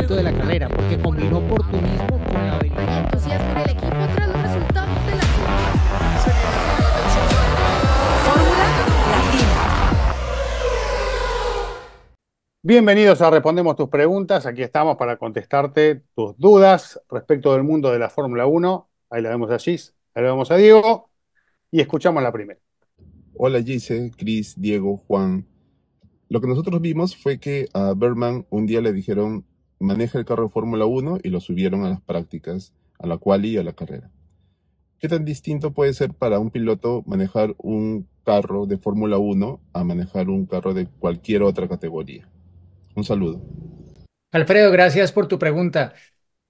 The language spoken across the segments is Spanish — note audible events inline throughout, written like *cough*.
de la carrera, porque combinó Bienvenidos a Respondemos tus preguntas. Aquí estamos para contestarte tus dudas respecto del mundo de la Fórmula 1. Ahí la vemos a Gis, ahí la vemos a Diego y escuchamos la primera. Hola Gise, Cris, Diego, Juan, lo que nosotros vimos fue que a Berman un día le dijeron maneja el carro de Fórmula 1 y lo subieron a las prácticas, a la cual y a la carrera. ¿Qué tan distinto puede ser para un piloto manejar un carro de Fórmula 1 a manejar un carro de cualquier otra categoría? Un saludo. Alfredo, gracias por tu pregunta.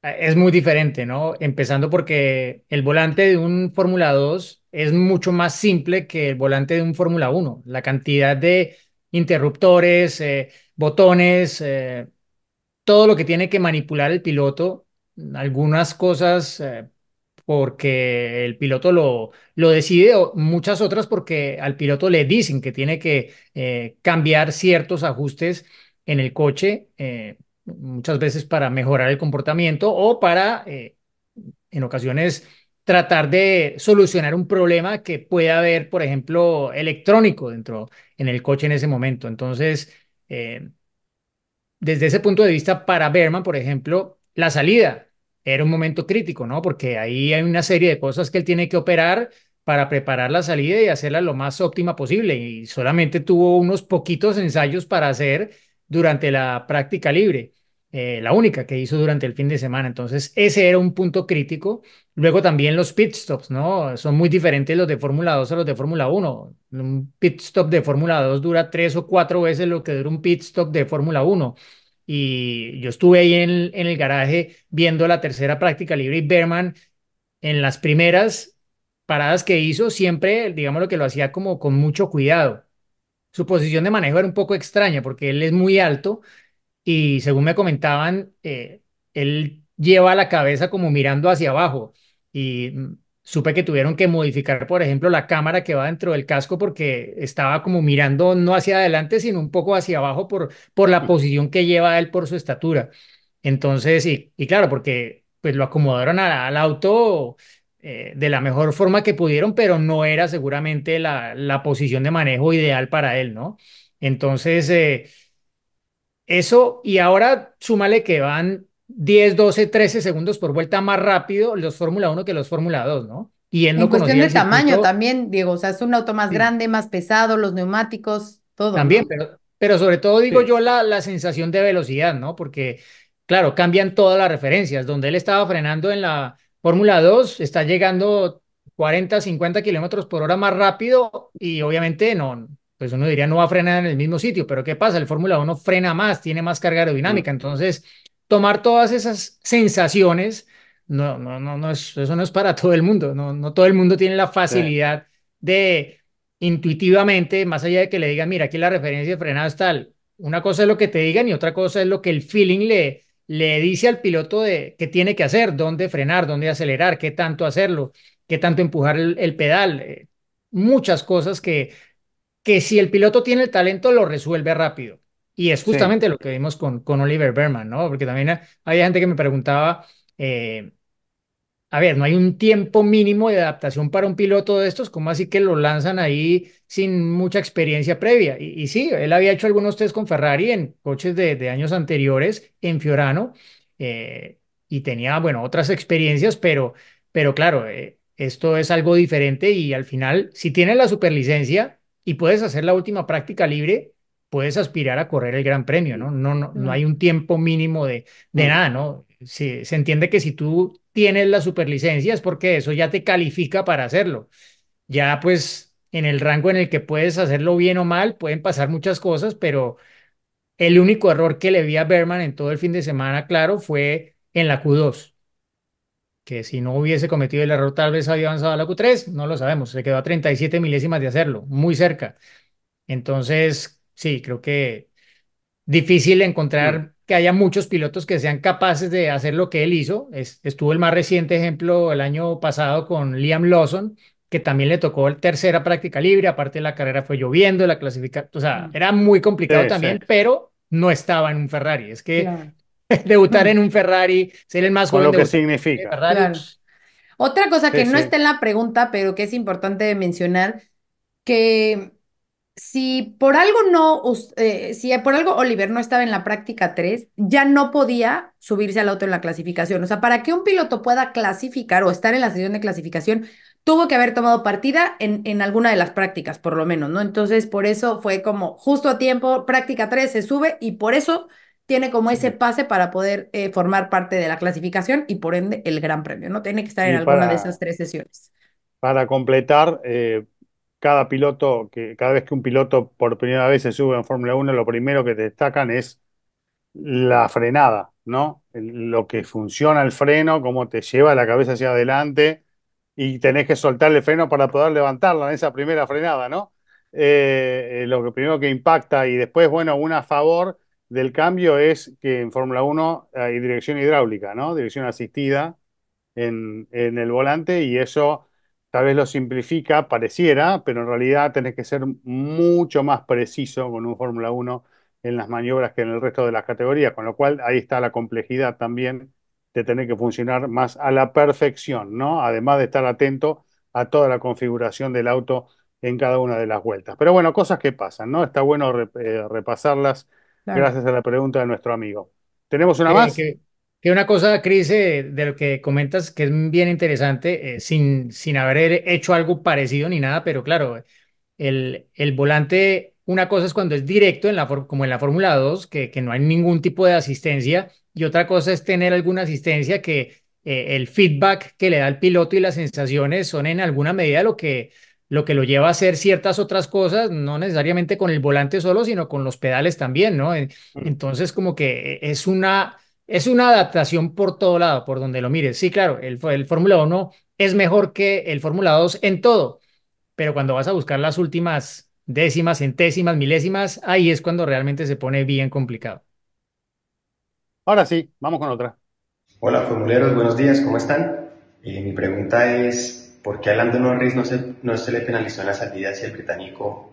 Es muy diferente, ¿no? Empezando porque el volante de un Fórmula 2 es mucho más simple que el volante de un Fórmula 1. La cantidad de interruptores, eh, botones, eh, todo lo que tiene que manipular el piloto, algunas cosas eh, porque el piloto lo, lo decide, o muchas otras porque al piloto le dicen que tiene que eh, cambiar ciertos ajustes en el coche, eh, muchas veces para mejorar el comportamiento o para, en ocasiones, tratar de solucionar un problema que pueda haber, por ejemplo, electrónico dentro en el coche en ese momento. Entonces, desde ese punto de vista, para Berman, por ejemplo, la salida era un momento crítico, ¿no? Porque ahí hay una serie de cosas que él tiene que operar para preparar la salida y hacerla lo más óptima posible. Y solamente tuvo unos poquitos ensayos para hacer durante la práctica libre. Eh, la única que hizo durante el fin de semana. Entonces, ese era un punto crítico. Luego también los pit stops, ¿no? Son muy diferentes los de Fórmula 2 a los de Fórmula 1. Un pit stop de Fórmula 2 dura tres o cuatro veces lo que dura un pit stop de Fórmula 1. Y yo estuve ahí en el, garaje viendo la tercera práctica libre y Berman en las primeras paradas que hizo, siempre, digamos lo que lo hacía como con mucho cuidado. Su posición de manejo era un poco extraña porque él es muy alto y según me comentaban, eh, él lleva la cabeza como mirando hacia abajo y mm, supe que tuvieron que modificar, por ejemplo, la cámara que va dentro del casco porque estaba como mirando no hacia adelante, sino un poco hacia abajo por, por la posición que lleva él por su estatura. Entonces, y, claro, porque pues lo acomodaron al auto eh, de la mejor forma que pudieron, pero no era seguramente la, la posición de manejo ideal para él, ¿no? Entonces, eh, eso, y ahora súmale que van 10, 12, 13 segundos por vuelta más rápido los Fórmula 1 que los Fórmula 2, ¿no? Y en cuestión de tamaño también, Diego, o sea, es un auto más grande, más pesado, los neumáticos, todo. También, pero, pero sobre todo digo yo la, la sensación de velocidad, ¿no? Porque, claro, cambian todas las referencias. Donde él estaba frenando en la Fórmula 2, está llegando 40, 50 kilómetros por hora más rápido y obviamente no, pues uno diría no va a frenar en el mismo sitio, pero ¿qué pasa? El Fórmula 1 frena más, tiene más carga aerodinámica, entonces tomar todas esas sensaciones, no, no, no, no eso no es para *laughs* todo el mundo, no, no todo el mundo tiene la facilidad de intuitivamente, más allá de que le digan, mira, aquí la referencia de frenado es tal, una cosa es lo que te digan y otra cosa es lo que el feeling le, le dice al piloto de qué tiene que hacer, dónde frenar, dónde acelerar, qué tanto hacerlo, qué tanto empujar el, pedal, eh, muchas cosas que que si el piloto tiene el talento, lo resuelve rápido. Y es justamente lo que vimos con, con Oliver Berman, ¿no? Porque también eh, había gente que me preguntaba, eh, a ver, no hay un tiempo mínimo de adaptación para un piloto de estos, ¿cómo así que lo lanzan ahí sin mucha experiencia previa? Y, sí, él había hecho algunos test con Ferrari en coches de, años anteriores, en Fiorano, eh, y tenía, bueno, otras experiencias, pero, pero claro, esto es algo diferente y al final, si tiene la superlicencia, y puedes hacer la última práctica libre, puedes aspirar a correr el gran premio, ¿no? No, no, no hay un tiempo mínimo de, de nada, ¿no? Se, se entiende que si tú tienes la superlicencia es porque eso ya te califica para hacerlo. Ya pues en el rango en el que puedes hacerlo bien o mal, pueden pasar muchas cosas, pero el único error que le vi a Berman en todo el fin de semana, claro, fue en la Q2 que si no hubiese cometido el error tal vez había avanzado a la Q3, no lo sabemos, se quedó a 37 milésimas de hacerlo, muy cerca. Entonces, sí, creo que difícil encontrar que haya muchos pilotos que sean capaces de hacer lo que él hizo. estuvo el más reciente ejemplo el año pasado con Liam Lawson, que también le tocó el tercera práctica libre, aparte la carrera fue lloviendo, la clasificación, o sea, mm. era muy complicado también, pero no estaba en un Ferrari. Es que *laughs* debutar en mm. un Ferrari, ser el más Con Lo que significa. Otra cosa que no está en la pregunta, pero que es importante mencionar, que si por algo no, eh, si por algo Oliver no estaba en la práctica 3, ya no podía subirse al auto en la clasificación. O sea, para que un piloto pueda clasificar o estar en la sesión de clasificación, tuvo que haber tomado partida en, en alguna de las prácticas, por lo menos, ¿no? Entonces, por eso fue como justo a tiempo, práctica 3 se sube y por eso tiene como ese pase para poder eh, formar parte de la clasificación y por ende el gran premio, ¿no? Tiene que estar en alguna de esas tres sesiones. Para completar, eh, cada piloto, que, cada vez que un piloto por primera vez se sube en Fórmula 1, lo primero que te destacan es la frenada, ¿no? Lo que funciona el freno, cómo te lleva la cabeza hacia adelante y tenés que soltar el freno para poder levantarla en esa primera frenada, ¿no? Eh, lo que primero que impacta y después, bueno, una a favor del cambio es que en Fórmula 1 hay dirección hidráulica, ¿no? Dirección asistida en, el volante y eso tal vez lo simplifica, pareciera, pero en realidad tenés que ser mucho más preciso con un Fórmula 1 en las maniobras que en el resto de las categorías, con lo cual ahí está la complejidad también de tener que funcionar más a la perfección, ¿no? Además de estar atento a toda la configuración del auto en cada una de las vueltas. Pero bueno, cosas que pasan, ¿no? Está bueno eh, repasarlas Gracias a la pregunta de nuestro amigo. ¿Tenemos una eh, más? Que, una cosa, Cris, eh, de lo que comentas, que es bien interesante, eh, sin, sin haber hecho algo parecido ni nada, pero claro, el, el volante, una cosa es cuando es directo, en la como en la Fórmula 2, que, que no hay ningún tipo de asistencia, y otra cosa es tener alguna asistencia que el feedback que le da el piloto y las sensaciones son en alguna medida lo que lo que lo lleva a hacer ciertas otras cosas, no necesariamente con el volante solo, sino con los pedales también, ¿no? Entonces, como que eh, es una, es una adaptación por todo lado, por donde lo mires. Sí, claro, el, el Fórmula 1 es mejor que el Fórmula 2 en todo, pero cuando vas a buscar las últimas décimas, centésimas, milésimas, ahí es cuando realmente se pone bien complicado. Ahora sí, vamos con otra. Hola, formuleros, buenos días, ¿cómo están? Eh, mi pregunta es, porque a Lando Norris no se, no se le penalizó en la salida si el británico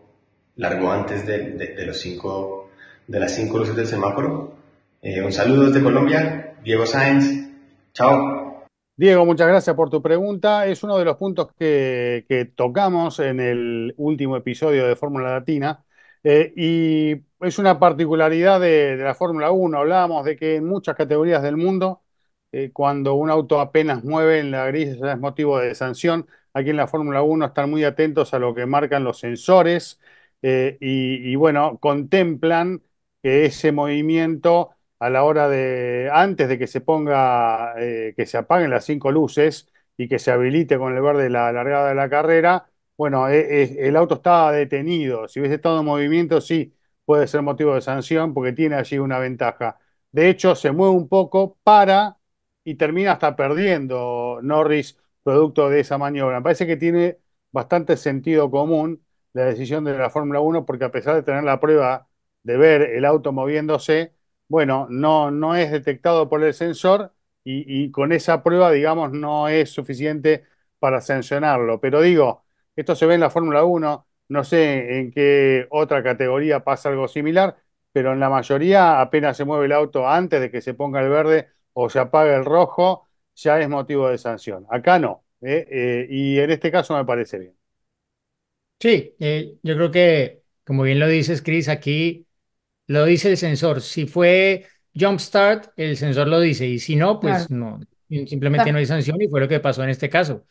largó antes de, los cinco, de las cinco luces del semáforo. Eh, un saludo desde Colombia, Diego Sáenz, chao. Diego, muchas gracias por tu pregunta. Es uno de los puntos que, tocamos en el último episodio de Fórmula Latina. Eh, y es una particularidad de, de la Fórmula 1. Hablábamos de que en muchas categorías del mundo eh, cuando un auto apenas mueve en la grilla es motivo de sanción. Aquí en la Fórmula 1 están muy atentos a lo que marcan los sensores eh, y, bueno, contemplan que ese movimiento a la hora de, antes de que se ponga, eh, que se apaguen las cinco luces y que se habilite con el verde la largada de la carrera, bueno, e, e, el auto está detenido. Si hubiese estado en movimiento, sí, puede ser motivo de sanción porque tiene allí una ventaja. De hecho, se mueve un poco para y termina hasta perdiendo Norris producto de esa maniobra. Me parece que tiene bastante sentido común la decisión de la Fórmula 1 porque a pesar de tener la prueba de ver el auto moviéndose, bueno, no, no es detectado por el sensor y con esa prueba, digamos, no es suficiente para sancionarlo. Pero digo, esto se ve en la Fórmula 1, no sé en qué otra categoría pasa algo similar, pero en la mayoría apenas se mueve el auto antes de que se ponga el verde, o se apaga el rojo, ya es motivo de sanción. Acá no. ¿eh? Eh, y en este caso me parece bien. Sí, eh, yo creo que, como bien lo dices, Chris, aquí lo dice el sensor. Si fue jumpstart, el sensor lo dice. Y si no, pues no. Simplemente no hay sanción y fue lo que pasó en este caso.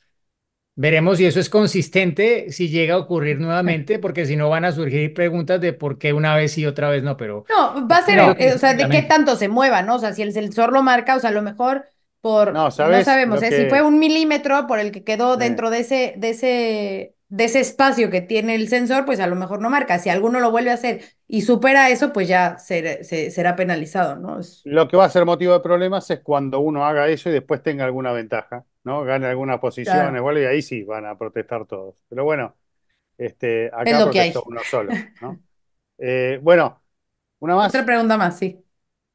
Veremos si eso es consistente, si llega a ocurrir nuevamente, porque si no van a surgir preguntas de por qué una vez y otra vez no, pero... No, va a ser, eh, o sea, de qué tanto se mueva, ¿no? O sea, si el sensor lo marca, o sea, a lo mejor por... No, ¿sabes? no sabemos, ¿eh? si fue un milímetro por el que quedó dentro de ese, de, ese, de ese espacio que tiene el sensor, pues a lo mejor no marca. Si alguno lo vuelve a hacer y supera eso, pues ya será penalizado, ¿no? Lo que va a ser motivo de problemas es cuando uno haga eso y después tenga alguna ventaja. ¿no? Gane algunas posiciones, y ahí sí van a protestar todos. Pero bueno, este, acá protestó uno solo, ¿no? Eh, bueno, una más. Otra pregunta más, sí.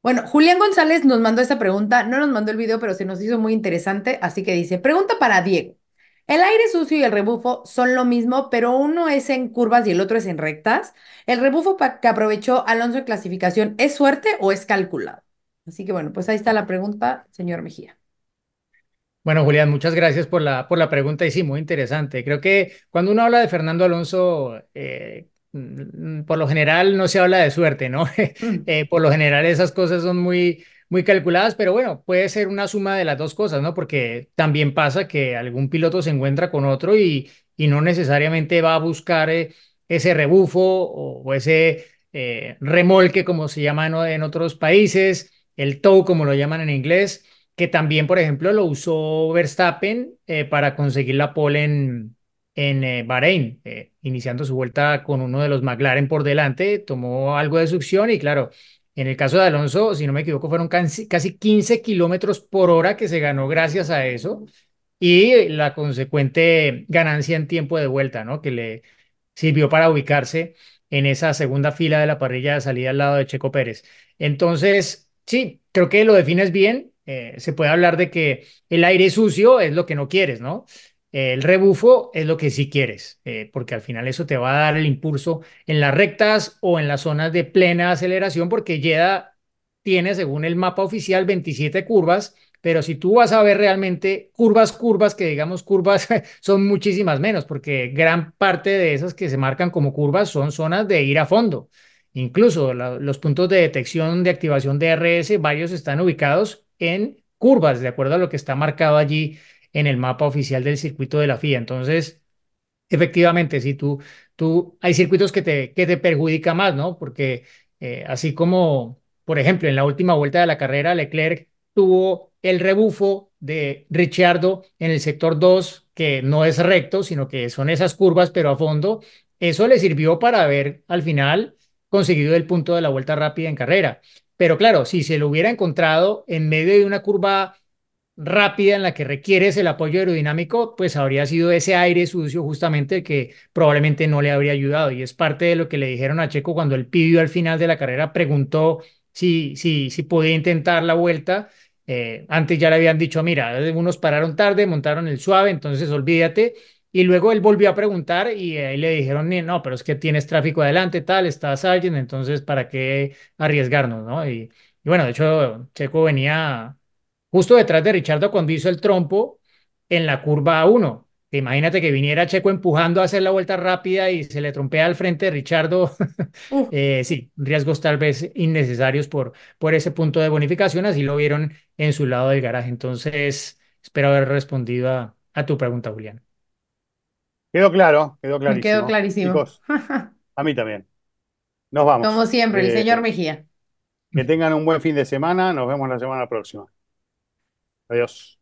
Bueno, Julián González nos mandó esta pregunta, no nos mandó el video, pero se nos hizo muy interesante, así que dice, pregunta para Diego. El aire sucio y el rebufo son lo mismo, pero uno es en curvas y el otro es en rectas. ¿El rebufo que aprovechó Alonso en clasificación es suerte o es calculado? Así que bueno, pues ahí está la pregunta, señor Mejía. Bueno, Julián, muchas gracias por la, por la pregunta y sí, muy interesante. Creo que cuando uno habla de Fernando Alonso, eh, mm, mm, por lo general no se habla de suerte, ¿no? *laughs* Mm. Eh, por lo general esas cosas son muy, muy calculadas, pero bueno, puede ser una suma de las dos cosas, ¿no? Porque también pasa que algún piloto se encuentra con otro y, y no necesariamente va a buscar eh, ese rebufo o, ese remolque, como se llama en, en otros países, el tow, como lo llaman en inglés que también, por ejemplo, lo usó Verstappen eh, para conseguir la pole en, en eh, Bahrein, eh, iniciando su vuelta con uno de los McLaren por delante, tomó algo de succión y claro, en el caso de Alonso, si no me equivoco, fueron casi, 15 kilómetros por hora que se ganó gracias a eso y la consecuente ganancia en tiempo de vuelta, ¿no? Que le sirvió para ubicarse en esa segunda fila de la parrilla de salida al lado de Checo Pérez. Entonces, sí, creo que lo defines bien. Eh, se puede hablar de que el aire sucio es lo que no quieres, ¿no? Eh, el rebufo es lo que sí quieres, eh, porque al final eso te va a dar el impulso en las rectas o en las zonas de plena aceleración, porque Jeda tiene, según el mapa oficial, 27 curvas, pero si tú vas a ver realmente curvas, curvas, que digamos curvas *laughs* son muchísimas menos, porque gran parte de esas que se marcan como curvas son zonas de ir a fondo. Incluso los puntos de detección de activación de RS, varios están ubicados en curvas, de acuerdo a lo que está marcado allí en el mapa oficial del circuito de la FIA. Entonces, efectivamente, si tú, tú hay circuitos que te, que te perjudica más, ¿no? Porque eh, así como, por ejemplo, en la última vuelta de la carrera, Leclerc tuvo el rebufo de Richardo en el sector 2, que no es recto, sino que son esas curvas, pero a fondo. Eso le sirvió para ver al final conseguido el punto de la vuelta rápida en carrera. Pero claro, si se lo hubiera encontrado en medio de una curva rápida en la que requieres el apoyo aerodinámico, pues habría sido ese aire sucio justamente que probablemente no le habría ayudado. Y es parte de lo que le dijeron a Checo cuando el pidió al final de la carrera, preguntó si, si, si podía intentar la vuelta. Eh, antes ya le habían dicho, mira, algunos pararon tarde, montaron el suave, entonces olvídate. Y luego él volvió a preguntar y ahí le dijeron, no, pero es que tienes tráfico adelante, tal, estás alguien, entonces, ¿para qué arriesgarnos? ¿no? Y, bueno, de hecho, Checo venía justo detrás de Richardo cuando hizo el trompo en la curva 1. Imagínate que viniera Checo empujando a hacer la vuelta rápida y se le trompea al frente de Richardo. *laughs* Eh, sí, riesgos tal vez innecesarios por, por ese punto de bonificación, así lo vieron en su lado del garaje. Entonces, espero haber respondido a tu pregunta, Julián. Quedó claro, quedó clarísimo. clarísimo. *laughs* a mí también. Nos vamos. Como siempre, el eh, señor Mejía. Que tengan un buen fin de semana. Nos vemos la semana próxima. Adiós.